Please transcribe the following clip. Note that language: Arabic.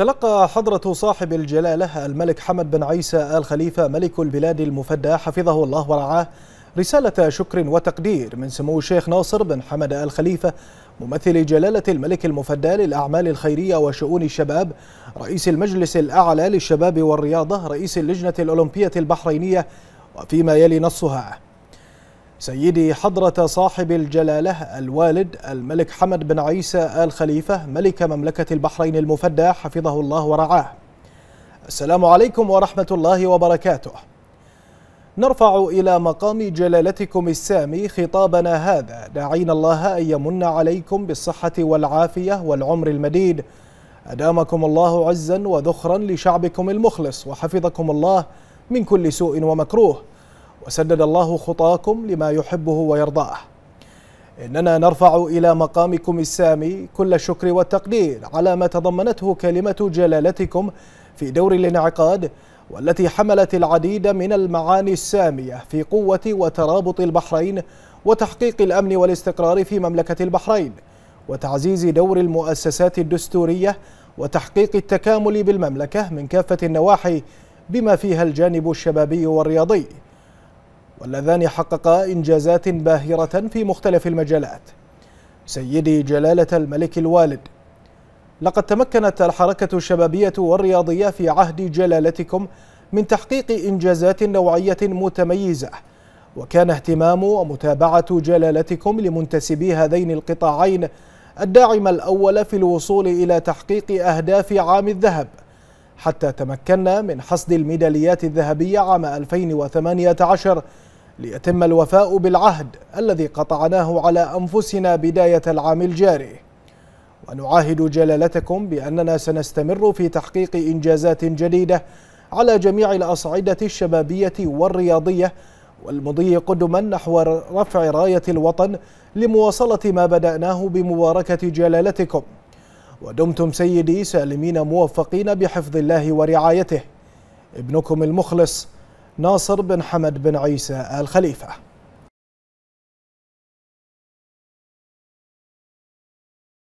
تلقى حضرة صاحب الجلالة الملك حمد بن عيسى آل خليفة ملك البلاد المفدى حفظه الله ورعاه رسالة شكر وتقدير من سمو الشيخ ناصر بن حمد آل خليفة ممثل جلالة الملك المفدى للأعمال الخيرية وشؤون الشباب رئيس المجلس الأعلى للشباب والرياضة رئيس اللجنة الأولمبية البحرينية وفيما يلي نصها سيدي حضرة صاحب الجلالة الوالد الملك حمد بن عيسى آل خليفة ملك مملكة البحرين المفدى حفظه الله ورعاه السلام عليكم ورحمة الله وبركاته نرفع إلى مقام جلالتكم السامي خطابنا هذا داعين الله أن يمن عليكم بالصحة والعافية والعمر المديد أدامكم الله عزا وذخرا لشعبكم المخلص وحفظكم الله من كل سوء ومكروه وسدد الله خطاكم لما يحبه ويرضاه إننا نرفع إلى مقامكم السامي كل الشكر والتقدير على ما تضمنته كلمة جلالتكم في دور الانعقاد والتي حملت العديد من المعاني السامية في قوة وترابط البحرين وتحقيق الأمن والاستقرار في مملكة البحرين وتعزيز دور المؤسسات الدستورية وتحقيق التكامل بالمملكة من كافة النواحي بما فيها الجانب الشبابي والرياضي واللذان حققا إنجازات باهرة في مختلف المجالات سيدي جلالة الملك الوالد لقد تمكنت الحركة الشبابية والرياضية في عهد جلالتكم من تحقيق إنجازات نوعية متميزة وكان اهتمام ومتابعة جلالتكم لمنتسبي هذين القطاعين الداعم الأول في الوصول إلى تحقيق أهداف عام الذهب حتى تمكنا من حصد الميداليات الذهبية عام 2018 ليتم الوفاء بالعهد الذي قطعناه على أنفسنا بداية العام الجاري ونعاهد جلالتكم بأننا سنستمر في تحقيق إنجازات جديدة على جميع الأصعدة الشبابية والرياضية والمضي قدما نحو رفع راية الوطن لمواصلة ما بدأناه بمباركة جلالتكم ودمتم سيدي سالمين موفقين بحفظ الله ورعايته ابنكم المخلص ناصر بن حمد بن عيسى الخليفه